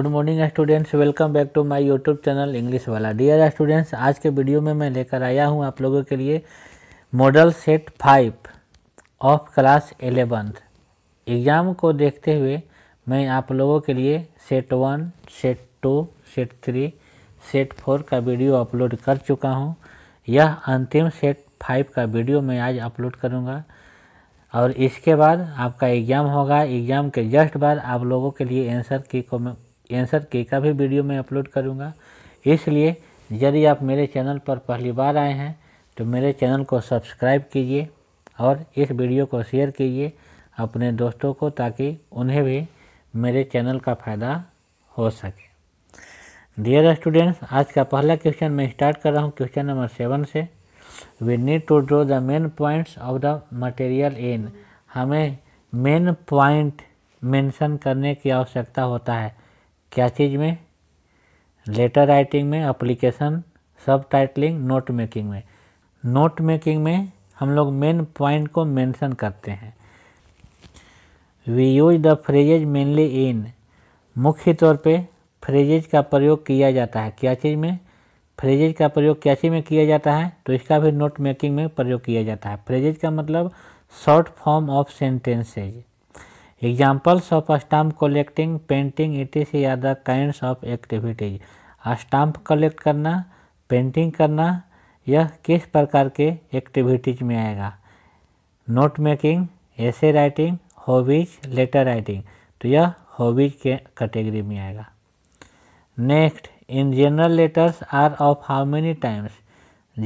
Good morning students welcome back to my YouTube channel English वाला dear students आज के video में मैं लेकर आया हूं आप लोगों के लिए model set five of class eleventh exam को देखते हुए मैं आप लोगों के लिए set one set two set three set four का वीडियो अपलोड कर चुका हूँ यह अंतिम सेट फाइव का वीडियो मैं आज अपलोड करूँगा और इसके बाद आपका एग्ज़ाम होगा एग्ज़ाम के जस्ट बाद आप लोगों के लिए आंसर की कैंसर के का भी वीडियो मैं अपलोड करूँगा इसलिए यदि आप मेरे चैनल पर पहली बार आए हैं तो मेरे चैनल को सब्सक्राइब कीजिए और इस वीडियो को शेयर कीजिए अपने दोस्तों को ताकि उन्हें भी मेरे चैनल का फ़ायदा हो सके डियर स्टूडेंट्स आज का पहला क्वेश्चन मैं स्टार्ट कर रहा हूँ क्वेश्चन नंबर सेवन से we need to draw the main points of the material in हमें मेन पॉइंट मेंशन करने की आवश्यकता होता है क्या चीज़ में लेटर राइटिंग में अप्लीकेशन सब टाइटलिंग नोट मेकिंग में नोट मेकिंग में हम लोग मेन पॉइंट को मेंशन करते हैं we use the phrases mainly in मुख्य तौर पे फ्रेजेज का प्रयोग किया जाता है क्या चीज़ में फ्रेजेज का प्रयोग क्या चीज़ में किया जाता है तो इसका भी नोट मेकिंग में प्रयोग किया जाता है फ्रेजेज का मतलब short form of sentences of stamp collecting painting it is या the kind of activities stamp collect करना पेंटिंग करना यह किस प्रकार के एक्टिविटीज में आएगा नोट मेकिंग ऐसे राइटिंग हॉबीज लेटर राइटिंग तो यह हॉबीज के कैटेगरी में आएगा next in general letters are of how many times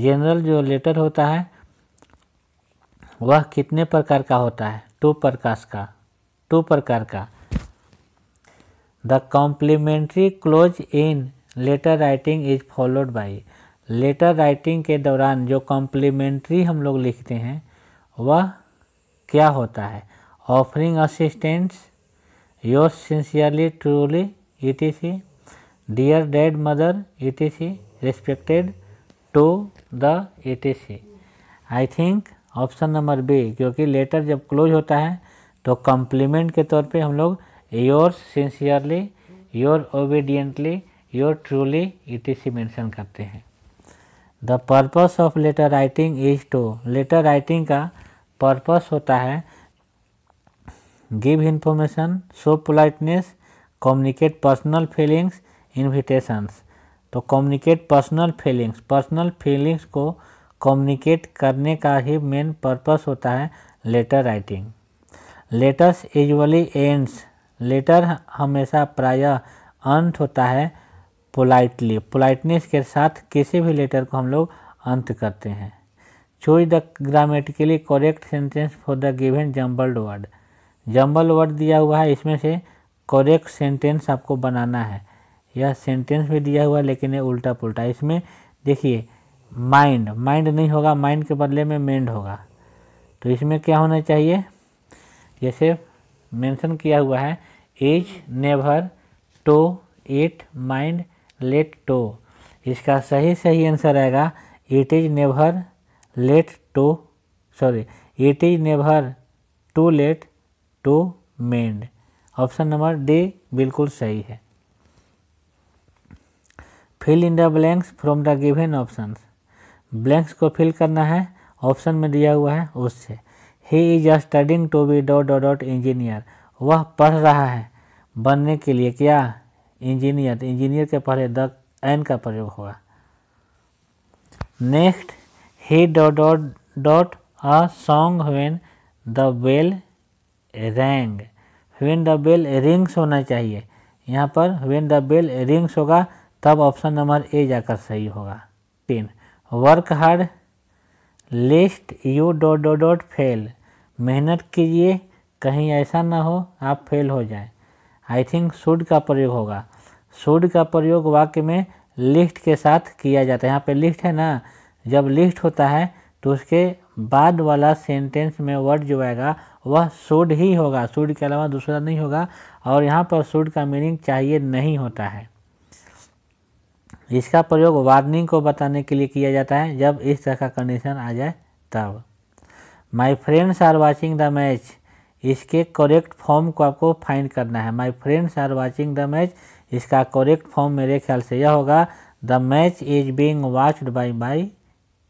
general जो लेटर होता है वह कितने प्रकार का होता है टू प्रकाश का टू प्रकार का the complimentary close in letter writing is followed by letter writing के दौरान जो कॉम्प्लीमेंट्री हम लोग लिखते हैं वह क्या होता है offering assistants your sincerely truly E T C dear dad mother E T C respected to the E T C I think option number B क्योंकि लेटर जब क्लोज होता है तो कॉम्प्लीमेंट के तौर पे हम लोग your sincerely your obediently your truly etc mention करते हैं the purpose of letter writing is to letter writing का पर्पस होता है give information show politeness communicate personal feelings invitations तो communicate personal feelings personal feelings को communicate करने का ही मेन पर्पस होता है letter writing letters usually ends letter हमेशा प्रायः अंत होता है पोलाइटली पोलाइटनेस के साथ किसी भी लेटर को हम लोग अंत करते हैं choose the grammatically correct sentence for the given jumbled word jumble word दिया हुआ है इसमें से करेक्ट सेंटेंस आपको बनाना है यह सेंटेंस भी दिया हुआ है लेकिन ये उल्टा पुल्टा इसमें देखिए माइंड माइंड नहीं होगा माइंड के बदले में मेंड होगा तो इसमें क्या होना चाहिए जैसे मेंशन किया हुआ है is never to it mind late to इसका सही सही आंसर आएगा it is never late to sorry it is never too late to mend option number D बिल्कुल सही है fill in the blanks from the given options blanks को fill करना है ऑप्शन में दिया हुआ है उससे ही is studying to be dot dot dot engineer वह पढ़ रहा है बनने के लिए क्या इंजीनियर इंजीनियर के पहले द एन का प्रयोग होगा नेक्स्ट ही dot dot dot a song when the bell rang when the bell rings होना चाहिए यहाँ पर वेन द बेल रिंग्स होगा तब ऑप्शन नंबर ए जाकर सही होगा तीन work hard lest you dot dot dot fail मेहनत कीजिए कहीं ऐसा ना हो आप फेल हो जाएं। आई थिंक शुड का प्रयोग होगा शुड का प्रयोग वाक्य में लिस्ट के साथ किया जाता है यहाँ पे लिस्ट है ना जब लिस्ट होता है तो उसके बाद वाला सेंटेंस में वर्ड जो आएगा वह शुड ही होगा शुड के अलावा दूसरा नहीं होगा और यहाँ पर शुड का मीनिंग चाहिए नहीं होता है इसका प्रयोग वार्निंग को बताने के लिए किया जाता है जब इस तरह का कंडीशन आ जाए तब my friends are watching the match इसके करेक्ट फॉर्म को आपको फाइंड करना है my friends are watching the match इसका करेक्ट फॉर्म मेरे ख्याल से यह होगा the match is being watched by my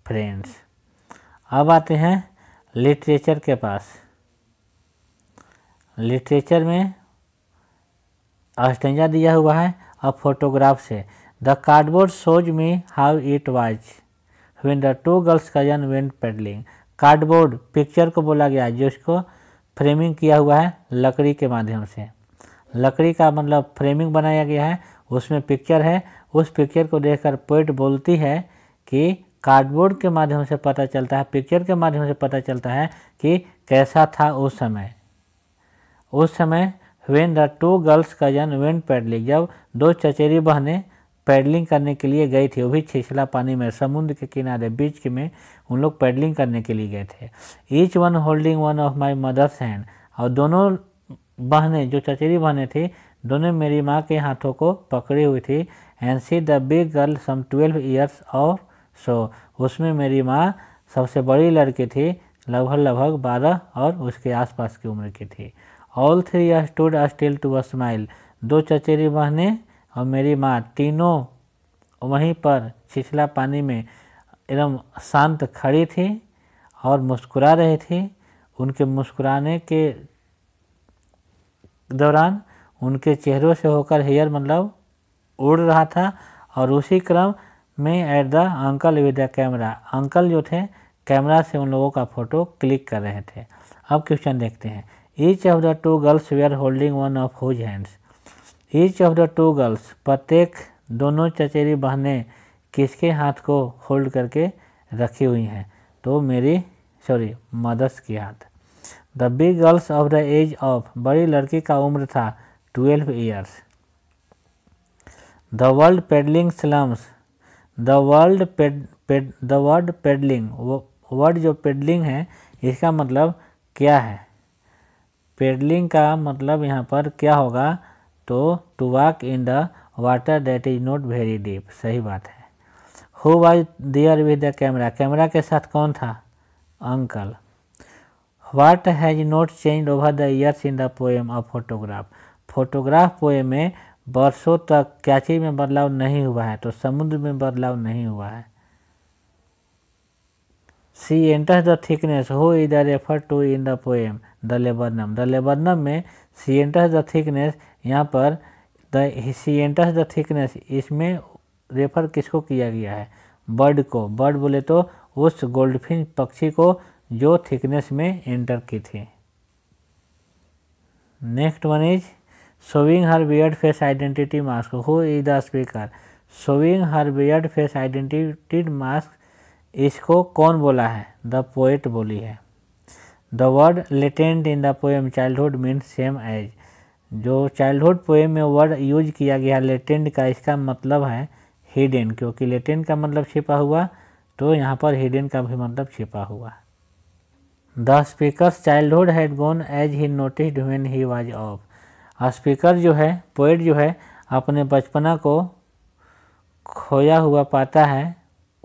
friends अब आते हैं लिटरेचर के पास लिटरेचर में अस्टेंजा दिया हुआ है और फोटोग्राफ से the cardboard shows me how it watch when the two girls cousin went paddling cardboard picture को बोला गया जिसको फ्रेमिंग किया हुआ है लकड़ी के माध्यम से लकड़ी का मतलब फ्रेमिंग बनाया गया है उसमें पिक्चर है उस पिक्चर को देखकर पोइट बोलती है कि कार्डबोर्ड के माध्यम से पता चलता है पिक्चर के माध्यम से पता चलता है कि कैसा था उस समय उस समय when the two girls cousin when paddling जब दो चचेरी बहनें पैडलिंग करने के लिए गए थे वो भी छिछला पानी में समुद्र के किनारे बीच में उन लोग पैडलिंग करने के लिए गए थे each one holding one of my mother's hand और दोनों बहनें जो चचेरी बहनें थी दोनों मेरी माँ के हाथों को पकड़ी हुई थी and see the big girl some twelve years और सो उसमें मेरी माँ सबसे बड़ी लड़की थी लगभग लगभग बारह और उसके आसपास की उम्र की थी all three stood still to a smile दो चचेरी बहनें और मेरी माँ तीनों वहीं पर छिछला पानी में एकदम शांत खड़ी थी और मुस्कुरा रही थी उनके मुस्कुराने के दौरान उनके चेहरों से होकर हेयर मतलब उड़ रहा था और उसी क्रम में at the uncle with the camera uncle जो थे कैमरा से उन लोगों का फ़ोटो क्लिक कर रहे थे अब क्वेश्चन देखते हैं each of the two girls were holding one of whose hands each of the two girls प्रत्येक दोनों चचेरी बहनें किसके हाथ को होल्ड करके रखी हुई हैं तो मेरी सॉरी मदर्स के हाथ the big girls of the age of बड़ी लड़की का उम्र था twelve years the world paddling slums the world the word paddling word जो पेडलिंग है इसका मतलब क्या है पेडलिंग का मतलब यहाँ पर क्या होगा तो to walk in the water that is not very deep सही बात है who was there with the camera camera के साथ कौन था uncle what has not change over the years in the poem a photograph photograph poem में बरसों तक क्या चीज़ में बदलाव नहीं हुआ है तो समुद्र में बदलाव नहीं हुआ है sea enters the thickness who is the refer to in the poem the laburnum the laburnum में सी एंटर्स द थिकनेस यहाँ पर the sea enters the thickness इसमें रेफर किसको किया गया है बर्ड को बर्ड बोले तो उस गोल्डफिन पक्षी को जो थिकनेस में एंटर की थी next one is showing her beard face identity mask who is the speaker showing her beard face identity mask इसको कौन बोला है द पोएट बोली है the word latent in the poem childhood mean same as जो childhood poem में word use किया गया लेटेंड का इसका मतलब है हिडन क्योंकि लेटेंड का मतलब छिपा हुआ तो यहाँ पर हिडन का भी मतलब छिपा हुआ the speaker childhood had gone as he noticed when he was of speaker जो है पोइट जो है अपने बचपना को खोया हुआ पाता है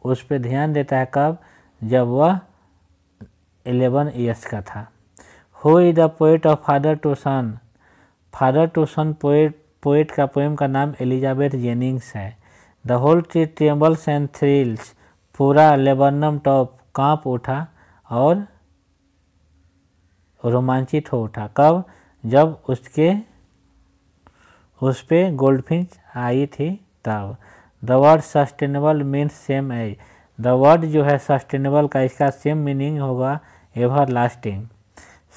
उस पर ध्यान देता है कब जब वह एलेवन ईयर्स का था who is the poet of father to son father to son poet poet का पोएम का नाम एलिजाबेथ जेनिंग्स है the whole tree trembles and thrills पूरा लेबर्नम टॉप कांप उठा और रोमांचित हो उठा कब जब उसके उस पर गोल्डफिंच आई थी तब the word sustainable means same as the word जो है सस्टेनेबल का इसका सेम मीनिंग होगा एवर लास्टिंग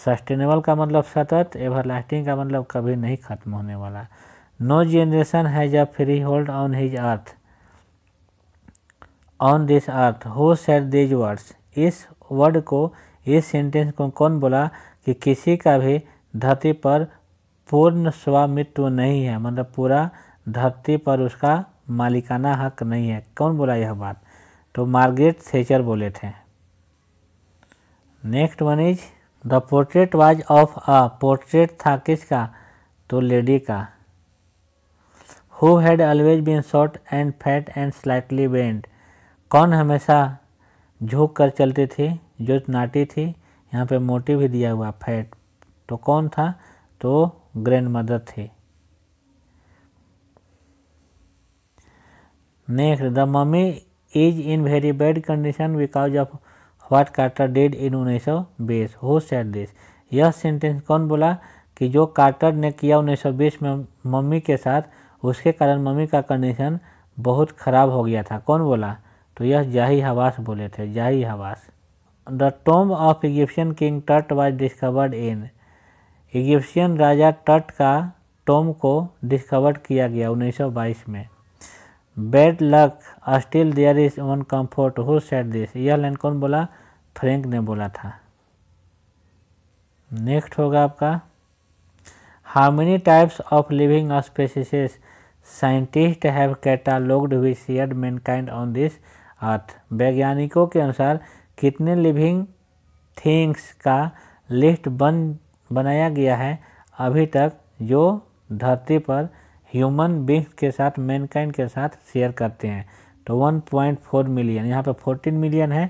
सस्टेनेबल का मतलब सतत एवरलास्टिंग का मतलब कभी नहीं खत्म होने वाला no generation has a freehold on his earth on this earth who said these words इस वर्ड को इस सेंटेंस को कौन बोला कि किसी का भी धरती पर पूर्ण स्वामित्व नहीं है मतलब पूरा धरती पर उसका मालिकाना हक नहीं है कौन बोला यह बात तो मार्गरेट थेचर बोले थे next one is the portrait was of a portrait था किसका तो लेडी का who had always been short and fat and slightly bent कौन हमेशा झुक कर चलती थी जो नाटी थी यहाँ पे मोटी भी दिया हुआ फैट तो कौन था तो ग्रैंड मदर थी next the mummy is in very bad condition because of what Carter dead in उन्नीस हो सैड दिस यह सेंटेंस कौन बोला कि जो कार्टर ने किया उन्नीस में मम्मी के साथ उसके कारण मम्मी का कंडीशन बहुत ख़राब हो गया था कौन बोला तो यह जाही हवास बोले थे Zahi Hawass the tomb of Egyptian king Tut was discovered in Egyptian राजा टट का टोम को डिस्कवर्ड किया गया 1922 में bad luck still there is one comfort who said this यह लाइन कौन बोला फ्रेंक ने बोला था नेक्स्ट होगा आपका how many types of living species scientist have catalogued humankind on this earth वैज्ञानिकों के अनुसार कितने लिविंग थिंग्स का लिस्ट बन बनाया गया है अभी तक जो धरती पर ह्यूमन बींग्स के साथ मैनकाइंड के साथ शेयर करते हैं तो 1.4 मिलियन यहाँ पे 14 मिलियन है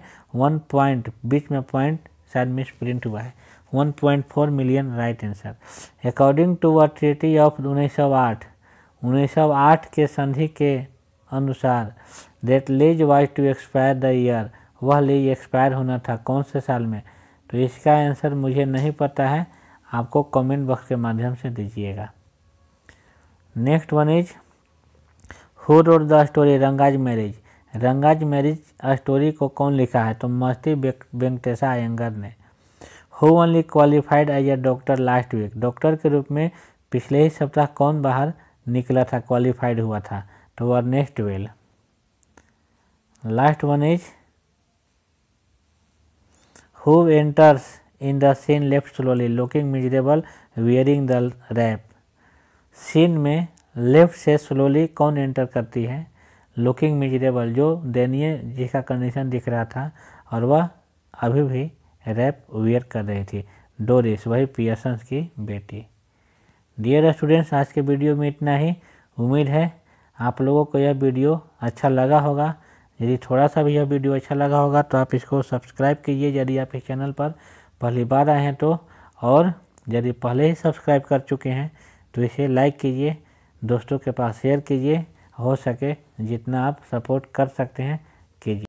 1 पॉइंट बीच में पॉइंट शायद मिस प्रिंट हुआ है 1.4 million right answer according to a treaty of 1908 1908 के संधि के अनुसार that lease was to expire the year वह लीज एक्सपायर होना था कौन से साल में तो इसका आंसर मुझे नहीं पता है आपको कमेंट बॉक्स के माध्यम से दीजिएगा next one is who wrote the story Ranga's marriage Ranga's marriage story को कौन लिखा है तो मस्ती वेंकटेशा अयंगर ने who only qualified as a doctor last week doctor के रूप में पिछले ही सप्ताह कौन बाहर निकला था क्वालिफाइड हुआ था तो वर next well last one is who enters in the scene left slowly looking miserable wearing the wrap scene में लेफ्ट से स्लोली कौन एंटर करती है लुकिंग मिजरेबल जो दैनीय जी का कंडीशन दिख रहा था और वह अभी भी रैप वेयर कर रही थी डोरिस वही पियर्सन की बेटी डियर स्टूडेंट्स आज के वीडियो में इतना ही उम्मीद है आप लोगों को यह वीडियो अच्छा लगा होगा यदि थोड़ा सा भी यह वीडियो अच्छा लगा होगा तो आप इसको सब्सक्राइब कीजिए यदि आप इस चैनल पर पहली बार आए हैं तो और यदि पहले ही सब्सक्राइब कर चुके हैं तो इसे लाइक कीजिए दोस्तों के पास शेयर कीजिए हो सके जितना आप सपोर्ट कर सकते हैं कीजिए